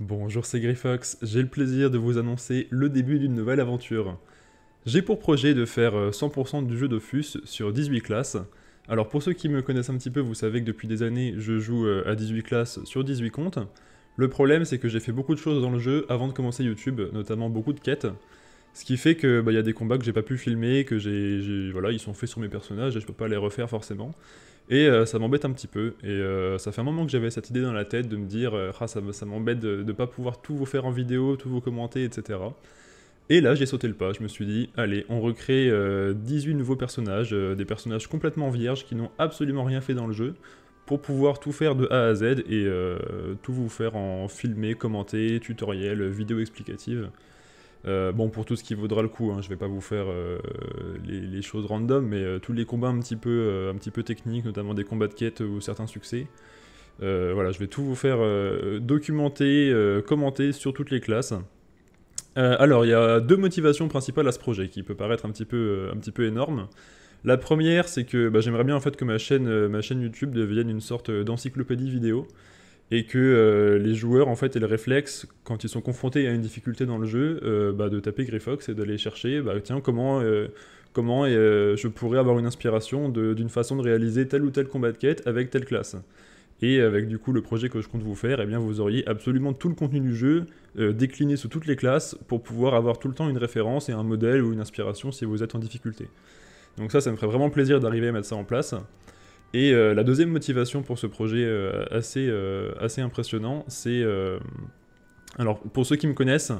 Bonjour, c'est Griffox. j'ai le plaisir de vous annoncer le début d'une nouvelle aventure. J'ai pour projet de faire 100% euh, du jeu d'Offus sur 18 classes. Alors pour ceux qui me connaissent un petit peu, vous savez que depuis des années, je joue euh, à 18 classes sur 18 comptes. Le problème, c'est que j'ai fait beaucoup de choses dans le jeu avant de commencer YouTube, notamment beaucoup de quêtes. Ce qui fait que bah, il y a des combats que j'ai pas pu filmer, que j'ai, voilà, ils sont faits sur mes personnages et je peux pas les refaire forcément. Et euh, ça m'embête un petit peu. Et euh, ça fait un moment que j'avais cette idée dans la tête de me dire euh, ah, ça, ça m'embête de ne pas pouvoir tout vous faire en vidéo, tout vous commenter, etc. Et là, j'ai sauté le pas. Je me suis dit allez, on recrée 18 nouveaux personnages, des personnages complètement vierges qui n'ont absolument rien fait dans le jeu, pour pouvoir tout faire de A à Z et tout vous faire en filmer, commenter, tutoriel, vidéo explicative. Euh, bon, pour tout ce qui vaudra le coup, hein, je ne vais pas vous faire euh, les, choses random, mais euh, tous les combats un petit, peu, un peu techniques, notamment des combats de quête ou certains succès. voilà, je vais tout vous faire documenter, commenter sur toutes les classes. alors, il y a deux motivations principales à ce projet qui peut paraître un petit peu, énorme. La première, c'est que bah, j'aimerais bien en fait que ma chaîne YouTube devienne une sorte d'encyclopédie vidéo et que euh, les joueurs en fait ils le réflexe quand ils sont confrontés à une difficulté dans le jeu euh, bah, de taper Greyfox et d'aller chercher bah, tiens comment euh, je pourrais avoir une inspiration d'une façon de réaliser tel ou tel combat de quête avec telle classe et avec du coup le projet que je compte vous faire, eh bien vous auriez absolument tout le contenu du jeu décliné sous toutes les classes pour pouvoir avoir tout le temps une référence et un modèle ou une inspiration si vous êtes en difficulté. Donc ça, ça me ferait vraiment plaisir d'arriver à mettre ça en place. Et euh, la deuxième motivation pour ce projet euh, assez, euh, assez impressionnant, c'est... alors, pour ceux qui me connaissent,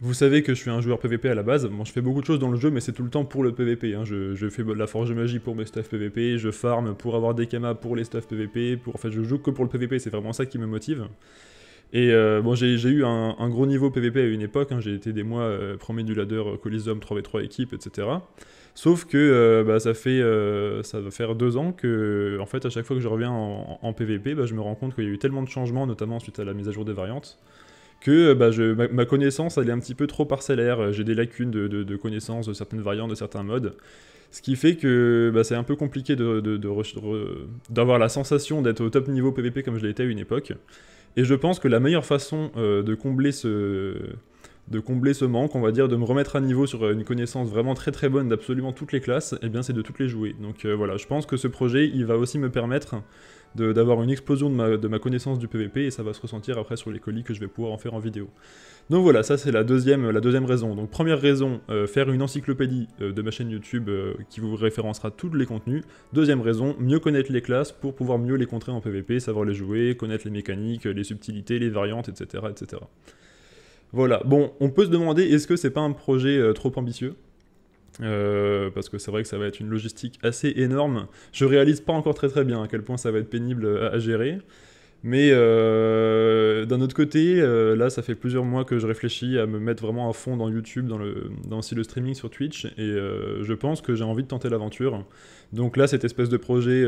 vous savez que je suis un joueur PvP à la base. moi je fais beaucoup de choses dans le jeu, mais c'est tout le temps pour le PvP. Hein. Je, fais de la forge magie pour mes staffs PvP, je farm pour avoir des kamas pour les staffs PvP, pour... en fait, je joue que pour le PvP, c'est vraiment ça qui me motive. Et euh, bon, j'ai eu un, gros niveau PVP à une époque, hein. j'ai été des mois euh, premier du ladder euh, Coliseum 3v3 équipe, etc. Sauf que bah, ça fait ça va faire deux ans que, en fait, à chaque fois que je reviens en, PVP, bah, je me rends compte qu'il y a eu tellement de changements, notamment suite à la mise à jour des variantes, que bah, ma, connaissance elle est un petit peu trop parcellaire, j'ai des lacunes de, connaissances de certaines variantes, de certains modes. Ce qui fait que c'est un peu compliqué d'avoir la sensation d'être au top niveau PVP comme je l'étais à une époque. Et je pense que la meilleure façon euh, de combler ce de combler ce manque, on va dire, de me remettre à niveau sur euh, une connaissance vraiment très très bonne d'absolument toutes les classes, et eh bien c'est de toutes les jouer. Donc euh, voilà, je pense que ce projet, il va aussi me permettre d'avoir une explosion de ma, connaissance du PVP et ça va se ressentir après sur les colis que je vais pouvoir en faire en vidéo. Donc voilà, ça c'est la deuxième, la deuxième raison. Donc première raison, euh, faire une encyclopédie euh, de ma chaîne YouTube euh, qui vous référencera tous les contenus. Deuxième raison, mieux connaître les classes pour pouvoir mieux les contrer en PVP, savoir les jouer, connaître les mécaniques, les subtilités, les variantes, etc. etc. Voilà, bon, on peut se demander est-ce que c'est pas un projet trop ambitieux euh, parce que c'est vrai que ça va être une logistique assez énorme. Je réalise pas encore très très bien à quel point ça va être pénible à, gérer. Mais euh, d'un autre côté, euh, là, ça fait plusieurs mois que je réfléchis à me mettre vraiment à fond dans YouTube, dans, le, dans aussi le streaming sur Twitch, et je pense que j'ai envie de tenter l'aventure. Donc là, cette espèce de projet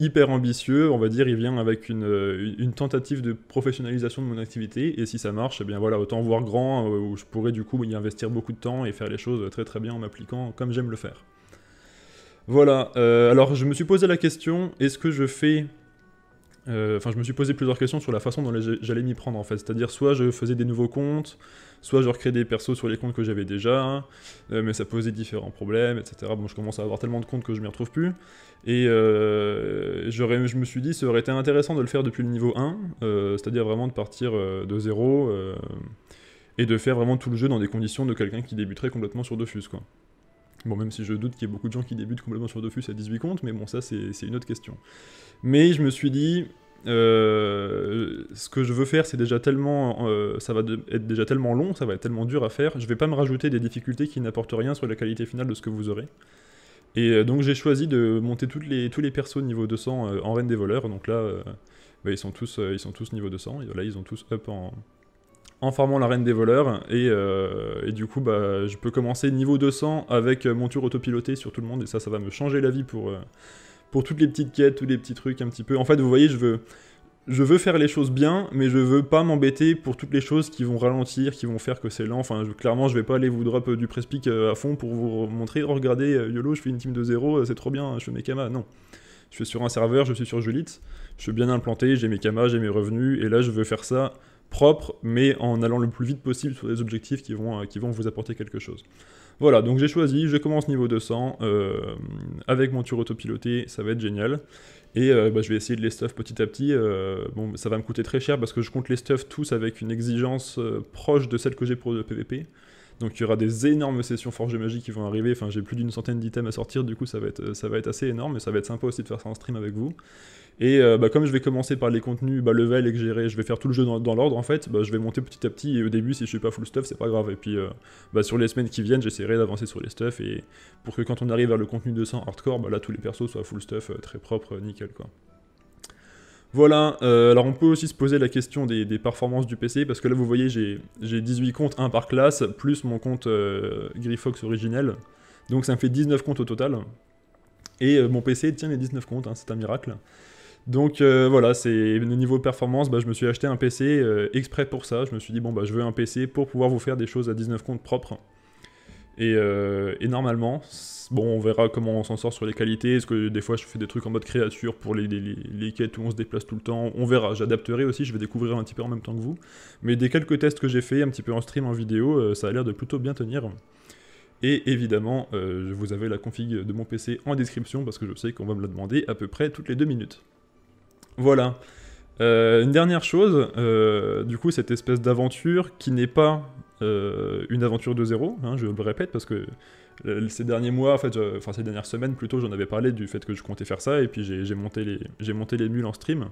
hyper ambitieux, on va dire, il vient avec euh, une, tentative de professionnalisation de mon activité, et si ça marche, eh bien voilà, autant voir grand, euh, où je pourrais du coup y investir beaucoup de temps et faire les choses très très bien en m'appliquant comme j'aime le faire. Voilà, euh, alors je me suis posé la question, est-ce que je fais euh, enfin, je me suis posé plusieurs questions sur la façon dont j'allais m'y prendre en fait. C'est-à-dire, soit je faisais des nouveaux comptes, soit je recréais des persos sur les comptes que j'avais déjà, euh, mais ça posait différents problèmes, etc. Bon, je commence à avoir tellement de comptes que je m'y retrouve plus. Et euh, je me suis dit, ça aurait été intéressant de le faire depuis le niveau 1, c'est-à-dire vraiment de partir de zéro et de faire vraiment tout le jeu dans des conditions de quelqu'un qui débuterait complètement sur Dofus, quoi. Bon, même si je doute qu'il y ait beaucoup de gens qui débutent complètement sur Dofus à 18 comptes, mais bon, ça c'est une autre question. Mais je me suis dit, euh, ce que je veux faire, c'est déjà tellement, euh, ça va être déjà tellement long, ça va être tellement dur à faire. Je vais pas me rajouter des difficultés qui n'apportent rien sur la qualité finale de ce que vous aurez. Et euh, donc j'ai choisi de monter toutes les, tous les persos niveau 200 en reine des voleurs. Donc là, bah, ils sont tous, ils sont tous niveau 200. Et Là, ils ont tous up en, en formant la reine des voleurs. Et, du coup, bah, je peux commencer niveau 200 avec mon tour autopiloté sur tout le monde. Et ça, ça va me changer la vie pour pour toutes les petites quêtes, tous les petits trucs un petit peu. En fait, vous voyez, je veux, je veux faire les choses bien, mais je veux pas m'embêter pour toutes les choses qui vont ralentir, qui vont faire que c'est lent. Enfin, clairement, je vais pas aller vous drop euh, du prespeak euh, à fond pour vous montrer, oh, regardez, euh, YOLO, je fais une team de zéro, c'est trop bien, je fais mes kamas. Non. Je suis sur un serveur, je suis sur Julite, je suis bien implanté, j'ai mes camas j'ai mes revenus, et là, je veux faire ça propre, mais en allant le plus vite possible sur des objectifs qui vont, qui vont vous apporter quelque chose. Voilà, donc j'ai choisi, je commence niveau 200, euh, avec mon tour autopiloté, ça va être génial. Et euh, bah, je vais essayer de les stuff petit à petit. Euh, bon, ça va me coûter très cher parce que je compte les stuff tous avec une exigence proche de celle que j'ai pour le PVP. Donc il y aura des énormes sessions Forge de Magie qui vont arriver. Enfin, j'ai plus d'une centaine d'items à sortir, du coup ça va être, ça va être assez énorme, et ça va être sympa aussi de faire ça en stream avec vous. Et euh, bah, comme je vais commencer par les contenus bah, level et que je vais faire tout le jeu dans, l'ordre en fait, bah, je vais monter petit à petit et au début si je suis pas full stuff c'est pas grave. Et puis euh, sur les semaines qui viennent j'essaierai d'avancer sur les stuff et pour que quand on arrive vers le contenu 200 hardcore, là tous les persos soient full stuff, euh, très propre, nickel quoi. Voilà, alors on peut aussi se poser la question des, performances du PC, parce que là vous voyez j'ai 18 comptes, un par classe, plus mon compte euh, Grifox originel, donc ça me fait 19 comptes au total, et mon PC tient les 19 comptes, hein, c'est un miracle. Donc euh, voilà, c'est niveau performance, bah, je me suis acheté un PC euh, exprès pour ça. Je me suis dit, bon, bah, je veux un PC pour pouvoir vous faire des choses à 19 comptes propres. Et, euh, normalement, bon, on verra comment on s'en sort sur les qualités. Est-ce que des fois je fais des trucs en mode créature pour les, quêtes où on se déplace tout le temps On verra, j'adapterai aussi, je vais découvrir un petit peu en même temps que vous. Mais des quelques tests que j'ai fait, un petit peu en stream, en vidéo, ça a l'air de plutôt bien tenir. Et évidemment, je vous avez la config de mon PC en description parce que je sais qu'on va me la demander à peu près toutes les deux minutes. Voilà. Euh, une dernière chose, euh, du coup, cette espèce d'aventure qui n'est pas euh, une aventure de zéro, hein, je le répète parce que ces derniers mois, fait, enfin ces dernières semaines plutôt, j'en avais parlé du fait que je comptais faire ça et puis j'ai monté, les, monté les mules en stream.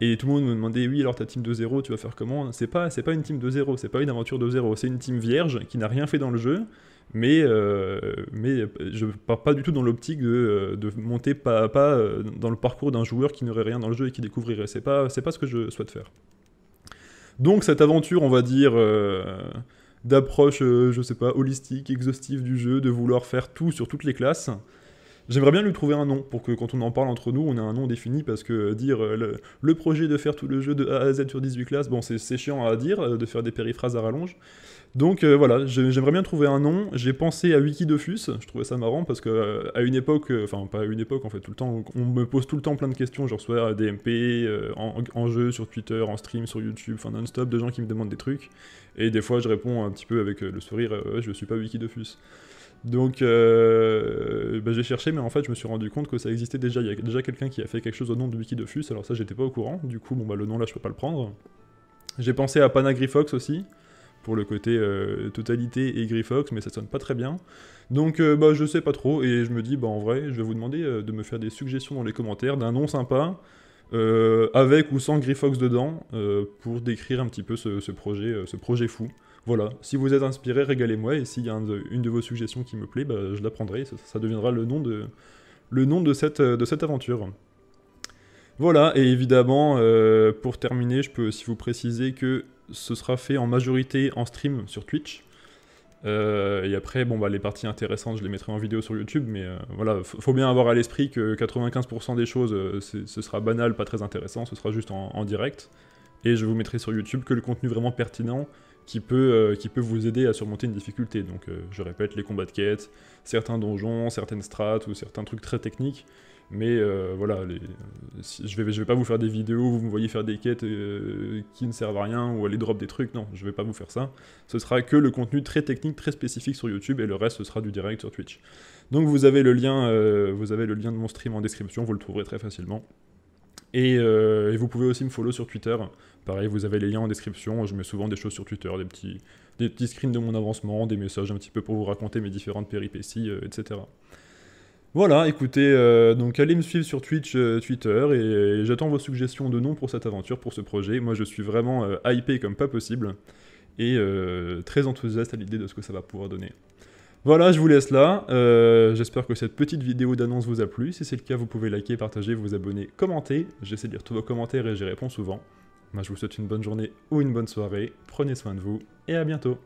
Et tout le monde me demandait, oui, alors ta team de zéro, tu vas faire comment C'est pas, pas une team de zéro, c'est pas une aventure de zéro, c'est une team vierge qui n'a rien fait dans le jeu, mais, euh, mais je ne pars pas du tout dans l'optique de, euh, monter pas pas euh, dans le parcours d'un joueur qui n'aurait rien dans le jeu et qui découvrirait. C'est pas, pas ce que je souhaite faire. Donc cette aventure, on va dire, d'approche, je sais pas, holistique, exhaustive du jeu, de vouloir faire tout sur toutes les classes, J'aimerais bien lui trouver un nom pour que quand on en parle entre nous, on ait un nom défini parce que euh, dire euh, le, projet de faire tout le jeu de A à Z sur 18 classes, bon, c'est chiant à dire, euh, de faire des périphrases à rallonge. Donc voilà, j'aimerais bien trouver un nom. J'ai pensé à Wikidofus, je trouvais ça marrant parce que à une époque, enfin pas à une époque en fait, tout le temps, on me pose tout le temps plein de questions, je reçois des MP en, jeu, sur Twitter, en stream, sur YouTube, enfin non-stop, de gens qui me demandent des trucs. Et des fois je réponds un petit peu avec le sourire, je ne suis pas Wikidofus. Donc, euh, bah, j'ai cherché, mais en fait, je me suis rendu compte que ça existait déjà. Il y a déjà quelqu'un qui a fait quelque chose au nom de Wikidofus, alors ça, j'étais pas au courant. Du coup, bon, bah, le nom là, je peux pas le prendre. J'ai pensé à Panagrifox aussi, pour le côté euh, totalité et Grifox, mais ça sonne pas très bien. Donc, euh, bah, je sais pas trop, et je me dis, bah, en vrai, je vais vous demander de me faire des suggestions dans les commentaires d'un nom sympa. avec ou sans Grifox dedans pour décrire un petit peu ce projet, ce projet fou. Voilà, si vous êtes inspiré, régalez-moi, et s'il y a une de vos suggestions qui me plaît, bah, je la prendrai, ça, ça, deviendra le nom de, euh, cette, aventure. Voilà, et évidemment, euh, pour terminer, je peux aussi vous préciser que ce sera fait en majorité en stream sur Twitch. Euh, et après, bon, bah, les parties intéressantes, je les mettrai en vidéo sur YouTube, mais voilà, faut bien avoir à l'esprit que 95% des choses, ce sera banal, pas très intéressant, ce sera juste en, direct. Et je vous mettrai sur YouTube que le contenu vraiment pertinent qui peut, euh, qui peut vous aider à surmonter une difficulté. Donc euh, je répète, les combats de quête, certains donjons, certaines strates ou certains trucs très techniques. Mais euh, voilà, je vais, je vais pas vous faire des vidéos où vous me voyez faire des quêtes qui ne servent à rien ou aller drop des trucs, non, je ne vais pas vous faire ça. Ce sera que le contenu très technique, très spécifique sur YouTube et le reste ce sera du direct sur Twitch. Donc vous avez le lien, vous avez le lien de mon stream en description, vous le trouverez très facilement. Euh, et, vous pouvez aussi me follow sur Twitter. Pareil, vous avez les liens en description. Je mets souvent des choses sur Twitter, des petits, screens de mon avancement, des messages un petit peu pour vous raconter mes différentes péripéties, euh, etc. Voilà, écoutez, euh, donc allez me suivre sur Twitch, Twitter, et, j'attends vos suggestions de noms pour cette aventure, pour ce projet. Moi, je suis vraiment hypé comme pas possible, et très enthousiaste à l'idée de ce que ça va pouvoir donner. Voilà, je vous laisse là. Euh, j'espère que cette petite vidéo d'annonce vous a plu. Si c'est le cas, vous pouvez liker, partager, vous abonner, commenter. J'essaie de lire tous vos commentaires et j'y réponds souvent. Moi, je vous souhaite une bonne journée ou une bonne soirée. Prenez soin de vous et à bientôt.